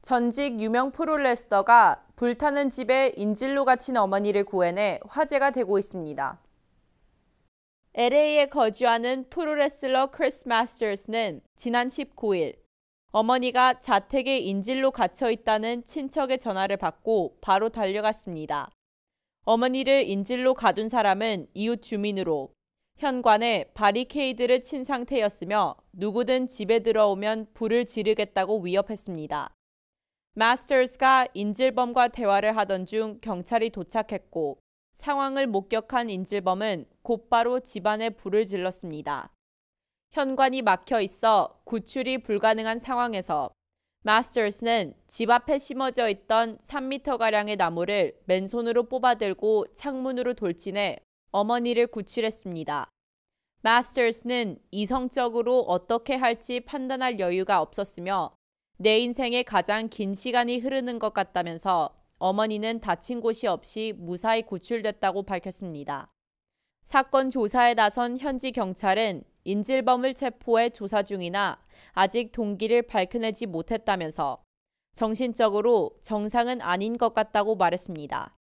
전직 유명 프로레슬러가 불타는 집에 인질로 갇힌 어머니를 구해내 화제가 되고 있습니다. LA에 거주하는 프로레슬러 크리스 마스터스는 지난 19일 어머니가 자택에 인질로 갇혀 있다는 친척의 전화를 받고 바로 달려갔습니다. 어머니를 인질로 가둔 사람은 이웃 주민으로 현관에 바리케이드를 친 상태였으며 누구든 집에 들어오면 불을 지르겠다고 위협했습니다. 마스터스가 인질범과 대화를 하던 중 경찰이 도착했고 상황을 목격한 인질범은 곧바로 집안에 불을 질렀습니다. 현관이 막혀 있어 구출이 불가능한 상황에서 마스터스는 집 앞에 심어져 있던 3미터가량의 나무를 맨손으로 뽑아들고 창문으로 돌진해 어머니를 구출했습니다. 마스터스는 이성적으로 어떻게 할지 판단할 여유가 없었으며 내 인생의 가장 긴 시간이 흐르는 것 같다면서 어머니는 다친 곳이 없이 무사히 구출됐다고 밝혔습니다. 사건 조사에 나선 현지 경찰은 인질범을 체포해 조사 중이나 아직 동기를 밝혀내지 못했다면서 정신적으로 정상은 아닌 것 같다고 말했습니다.